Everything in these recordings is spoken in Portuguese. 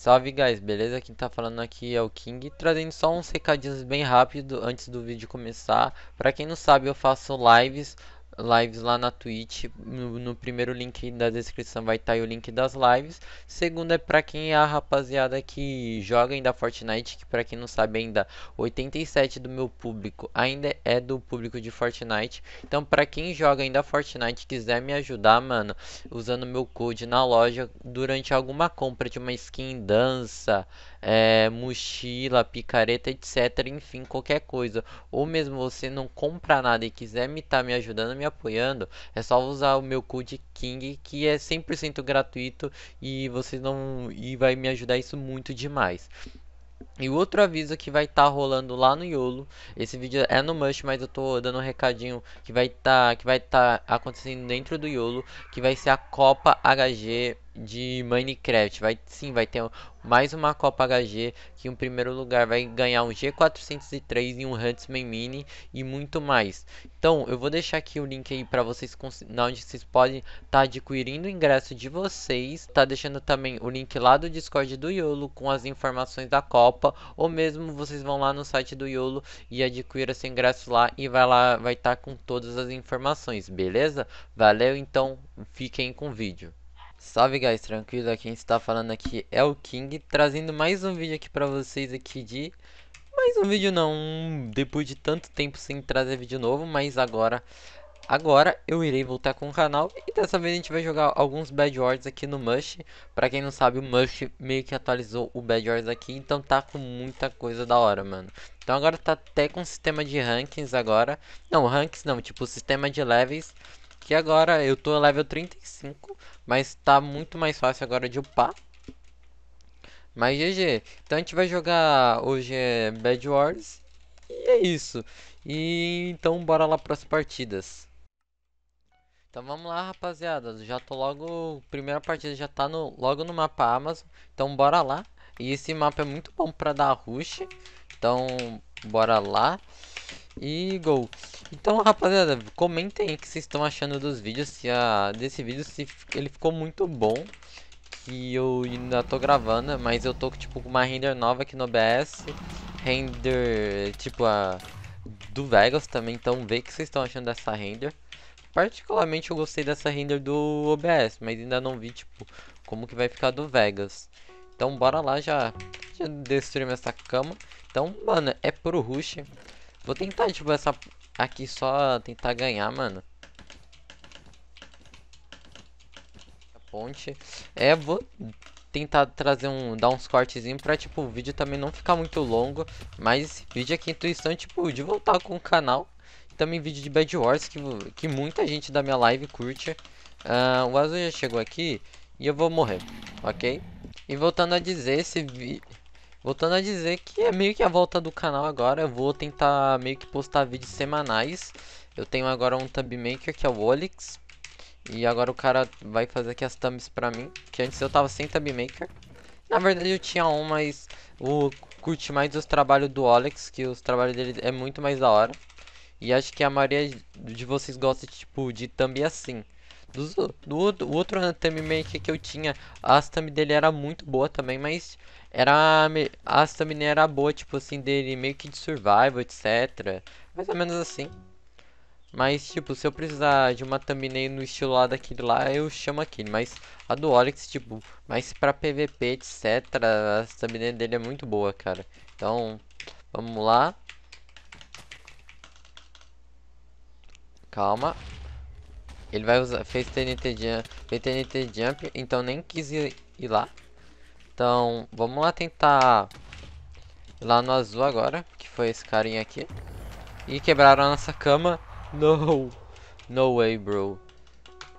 Salve guys, beleza? Quem tá falando aqui é o King, trazendo só uns recadinhos bem rápido antes do vídeo começar. Pra quem não sabe, eu faço lives lives lá na Twitch. No, no primeiro link da descrição vai estar tá o link das lives. Segundo é para quem é a rapaziada que joga ainda Fortnite, que para quem não sabe ainda, 87 do meu público ainda é do público de Fortnite. Então para quem joga ainda Fortnite quiser me ajudar, mano, usando meu code na loja durante alguma compra de uma skin, dança, é, mochila, picareta, etc, enfim, qualquer coisa, ou mesmo você não comprar nada e quiser me estar tá me ajudando, me apoiando, é só usar o meu code KING, que é 100% gratuito e vocês não e vai me ajudar isso muito demais. E o outro aviso que vai estar tá rolando lá no Yolo, esse vídeo é no Mush, mas eu tô dando um recadinho que vai estar tá, que vai estar tá acontecendo dentro do Yolo, que vai ser a Copa HG de Minecraft. Vai sim, vai ter mais uma Copa HG que em primeiro lugar vai ganhar um G403 e um Huntsman Mini e muito mais. Então, eu vou deixar aqui o link aí para vocês onde vocês podem estar tá adquirindo o ingresso de vocês, tá deixando também o link lá do Discord do Iolo com as informações da Copa, ou mesmo vocês vão lá no site do Iolo e adquira seu ingresso lá e vai lá vai estar tá com todas as informações, beleza? Valeu, então fiquem com o vídeo. Salve guys, tranquilo? Quem está falando aqui é o King, trazendo mais um vídeo aqui pra vocês aqui de... Mais um vídeo não, depois de tanto tempo sem trazer vídeo novo, mas agora... Agora eu irei voltar com o canal e dessa vez a gente vai jogar alguns Bad Wars aqui no Mush. Pra quem não sabe, o Mush meio que atualizou o Bad Wars aqui, então tá com muita coisa da hora, mano. Então agora tá até com sistema de rankings agora. Não, rankings não, tipo sistema de levels agora eu tô level 35, mas tá muito mais fácil agora de upar. Mas GG, então a gente vai jogar hoje é Bad Wars e é isso. E então bora lá para as partidas. Então vamos lá rapaziada, já tô logo, primeira partida já tá no, logo no mapa Amazon, então bora lá. E esse mapa é muito bom para dar rush, então bora lá. E gol. Então, rapaziada, comentem aí o que vocês estão achando dos vídeos. Se a, desse vídeo, se ele ficou muito bom. Que eu ainda tô gravando, mas eu tô tipo, com uma render nova aqui no OBS. Render, tipo, a do Vegas também. Então, vê o que vocês estão achando dessa render. Particularmente, eu gostei dessa render do OBS, mas ainda não vi, tipo, como que vai ficar do Vegas. Então, bora lá, já, já destruímos essa cama. Então, mano, é pro rush. Vou tentar, tipo, essa aqui só tentar ganhar, mano. A ponte. É, vou tentar trazer um, dar uns cortezinhos pra, tipo, o vídeo também não ficar muito longo. Mas vídeo aqui, é intuição, tipo, de voltar com o canal. Também vídeo de Bad Wars, que, que muita gente da minha live curte. Uh, o Azul já chegou aqui e eu vou morrer, ok? E voltando a dizer, esse vídeo... Voltando a dizer que é meio que a volta do canal agora, eu vou tentar meio que postar vídeos semanais. Eu tenho agora um thumb maker que é o Olix. E agora o cara vai fazer aqui as thumbs pra mim, que antes eu tava sem thumb maker. Na verdade eu tinha um, mas eu curti mais os trabalhos do Olix, que os trabalhos dele é muito mais da hora. E acho que a maioria de vocês gosta tipo de thumb assim. Dos, do, do outro Hanatami Maker que eu tinha, a stamina dele era muito boa também, mas era a stamina era boa, tipo assim, dele meio que de survival, etc. Mais ou menos assim. Mas, tipo, se eu precisar de uma thumbnail no estilo lá daquele lá, eu chamo aquele. Mas a do Olix tipo, mas pra PVP, etc, a thumbnail dele é muito boa, cara. Então, vamos lá. Calma. Ele vai usar, fez TNT Jump, fez TNT Jump, então nem quis ir, ir lá. Então, vamos lá tentar ir lá no azul agora, que foi esse carinha aqui. E quebraram a nossa cama. No, no way, bro.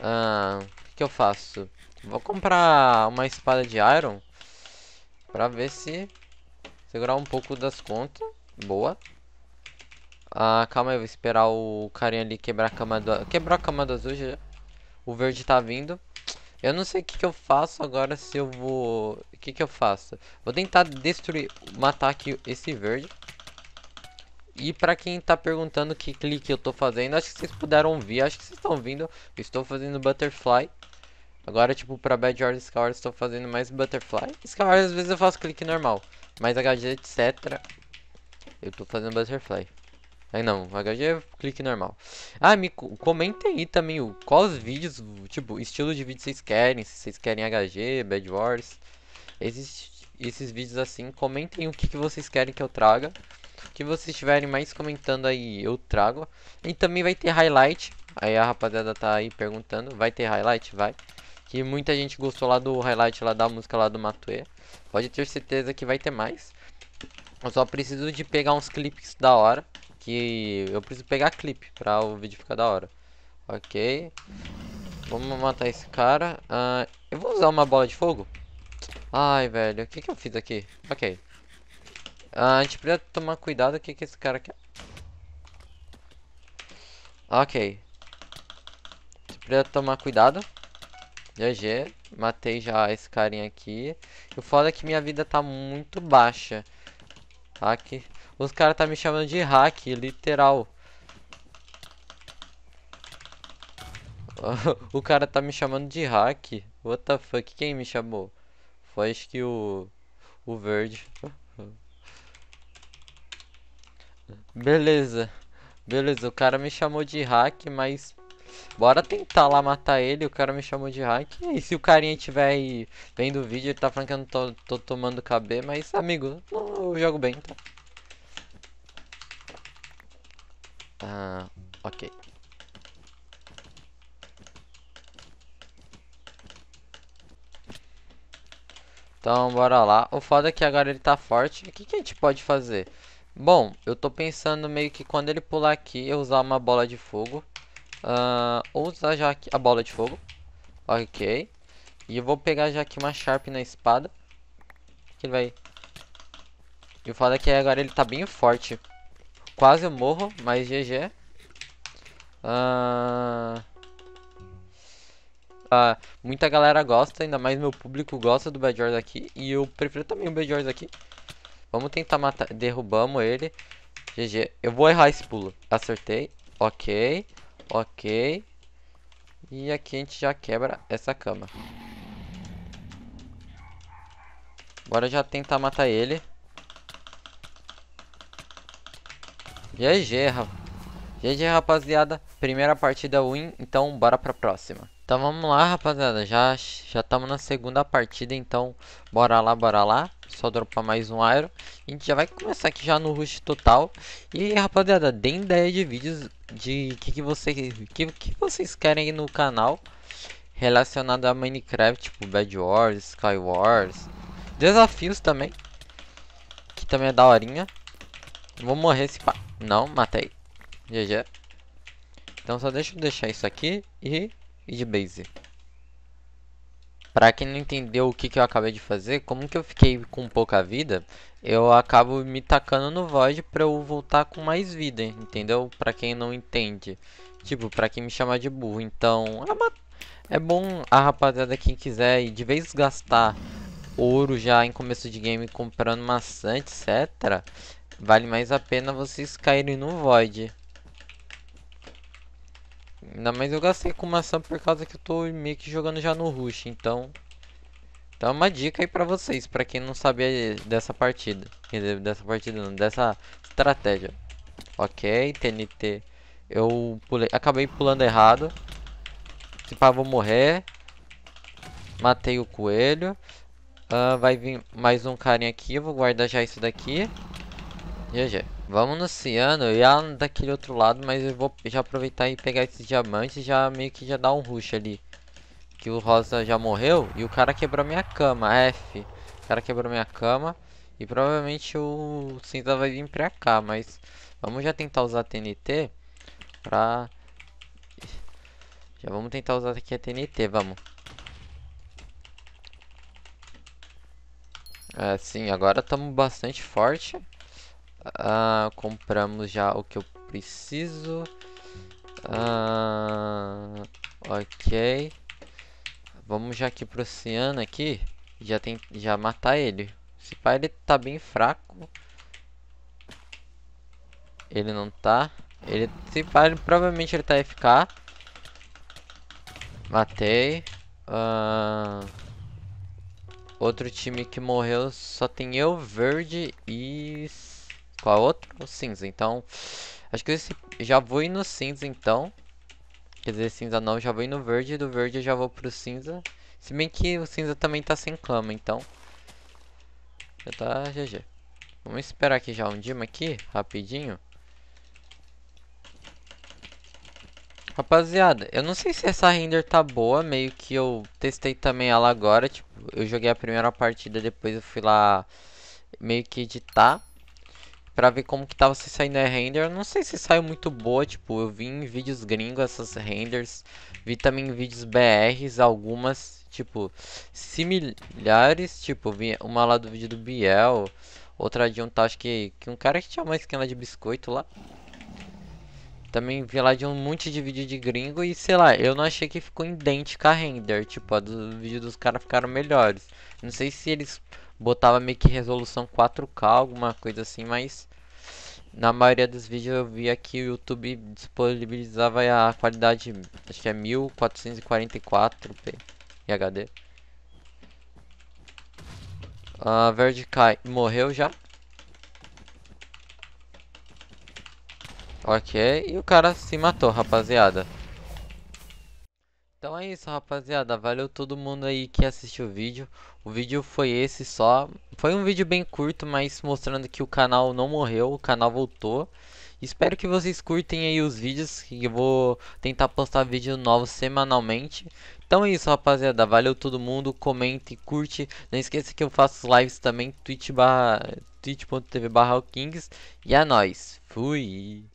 Ah, o que eu faço? Vou comprar uma espada de iron pra ver se segurar um pouco das contas. Boa. Ah, calma aí, vou esperar o carinha ali quebrar a cama do... Quebrou a cama do azul já. O verde tá vindo. Eu não sei o que, que eu faço agora se eu vou... O que, que eu faço? Vou tentar destruir... Matar aqui esse verde. E pra quem tá perguntando que clique eu tô fazendo, acho que vocês puderam ver, acho que vocês estão vendo. estou fazendo butterfly. Agora, tipo, pra Bad Jordan Scour estou fazendo mais butterfly. Scour às vezes eu faço clique normal, Mais HG, etc. Eu tô fazendo butterfly. Aí não, HG é clique normal. Ah, me comentem aí também o, quais vídeos, tipo, estilo de vídeo vocês querem. Se vocês querem HG, Bad Wars. Esses, esses vídeos assim, comentem o que, que vocês querem que eu traga. O que vocês estiverem mais comentando aí, eu trago. E também vai ter highlight. Aí a rapaziada tá aí perguntando. Vai ter highlight? Vai. Que muita gente gostou lá do highlight lá da música lá do Matue. Pode ter certeza que vai ter mais. Eu só preciso de pegar uns clipes da hora que eu preciso pegar clipe pra o vídeo ficar da hora. Ok. Vamos matar esse cara. Uh, eu vou usar uma bola de fogo. Ai, velho. O que, que eu fiz aqui? Ok. Uh, a gente precisa tomar cuidado O que esse cara quer. Ok. A gente precisa tomar cuidado. GG. Matei já esse carinha aqui. o foda é que minha vida tá muito baixa. Tá aqui. Os caras tá me chamando de hack, literal. o cara tá me chamando de hack. What the fuck? Quem me chamou? Foi acho que o. O verde. Beleza. Beleza, o cara me chamou de hack, mas. Bora tentar lá matar ele. O cara me chamou de hack. E se o carinha tiver aí vendo o vídeo, ele tá falando que eu não tô, tô tomando KB, mas amigo, eu jogo bem, tá? Tá... Ok. Então, bora lá. O foda é que agora ele tá forte. O que, que a gente pode fazer? Bom, eu tô pensando meio que quando ele pular aqui, eu usar uma bola de fogo. Uh, ou usar já aqui a bola de fogo. Ok. E eu vou pegar já aqui uma Sharp na espada. Que ele vai... E o foda é que agora ele tá bem forte quase eu morro, mas GG. Ah, ah... muita galera gosta, ainda mais meu público gosta do Bajor aqui E eu prefiro também o Bajor aqui Vamos tentar matar, derrubamos ele GG, eu vou errar esse pulo Acertei, ok Ok E aqui a gente já quebra essa cama Agora já tentar matar ele GG, rapaz. GG, rapaziada. Primeira partida win, então bora pra próxima. Então vamos lá, rapaziada. Já estamos na segunda partida, então bora lá, bora lá. Só dropar mais um aero. A gente já vai começar aqui já no rush total. E, rapaziada, deem ideia de vídeos de que, que, você, que, que vocês querem aí no canal relacionado a Minecraft, tipo Bad Wars, Sky Wars. Desafios também, que também é daorinha. Vou morrer se pá. Não, matei. GG. Então só deixa eu deixar isso aqui e ir de base. Pra quem não entendeu o que, que eu acabei de fazer, como que eu fiquei com pouca vida, eu acabo me tacando no Void pra eu voltar com mais vida, entendeu? Pra quem não entende. Tipo, pra quem me chama de burro. Então, é, é bom a rapaziada quem quiser e de vez gastar ouro já em começo de game comprando maçã, etc. Vale mais a pena vocês caírem no Void. Ainda mais eu gastei com maçã por causa que eu tô meio que jogando já no Rush, então... Então é uma dica aí pra vocês, pra quem não sabia dessa partida. Quer dizer, dessa partida não, dessa estratégia. Ok, TNT. Eu pulei, acabei pulando errado. Se pá, vou morrer. Matei o coelho. Uh, vai vir mais um carinha aqui, vou guardar já isso daqui. GG. Vamos no ciano, eu ia daquele outro lado, mas eu vou já aproveitar e pegar esses diamantes e já meio que já dar um rush ali. Que o Rosa já morreu e o cara quebrou minha cama, F. O cara quebrou minha cama e provavelmente o cinza vai vir pra cá, mas vamos já tentar usar TNT pra... Já vamos tentar usar aqui a TNT, vamos. É, sim, agora estamos bastante forte. Ah, compramos já o que eu preciso. Ah, ok. Vamos já aqui pro oceano aqui. Já tem, já matar ele. se pai ele tá bem fraco. Ele não tá. Ele, se pá, ele, provavelmente ele tá FK. Matei. Uh... Outro time que morreu só tem eu, Verde e qual é outro? O cinza, então... Acho que eu já vou ir no cinza, então. Quer dizer, cinza não, já vou ir no verde. Do verde eu já vou pro cinza. Se bem que o cinza também tá sem clama, então... Já tá GG. Vamos esperar aqui já um Dima aqui, rapidinho. Rapaziada, eu não sei se essa render tá boa, meio que eu testei também ela agora, tipo, eu joguei a primeira partida, depois eu fui lá meio que editar. Pra ver como que tava se saindo a render. não sei se saiu muito boa, tipo, eu vi em vídeos gringos essas renders. Vi também em vídeos BRs, algumas, tipo, similares. Tipo, vi uma lá do vídeo do Biel. Outra de um tal, acho que, que um cara que tinha uma esquina de biscoito lá. Também vi lá de um monte de vídeo de gringo e sei lá, eu não achei que ficou idêntica a render. Tipo, a do vídeo dos caras ficaram melhores. Não sei se eles botava meio que resolução 4K, alguma coisa assim, mas na maioria dos vídeos eu via que o YouTube disponibilizava a qualidade, acho que é 1444p HD. A Verde Kai Morreu já? Ok, e o cara se matou, rapaziada. Então é isso, rapaziada. Valeu todo mundo aí que assistiu o vídeo. O vídeo foi esse só. Foi um vídeo bem curto, mas mostrando que o canal não morreu, o canal voltou. Espero que vocês curtem aí os vídeos, que eu vou tentar postar vídeo novo semanalmente. Então é isso, rapaziada. Valeu todo mundo. Comente, curte. Não esqueça que eu faço lives também, twitch.tv barra Kings. E é nóis. Fui.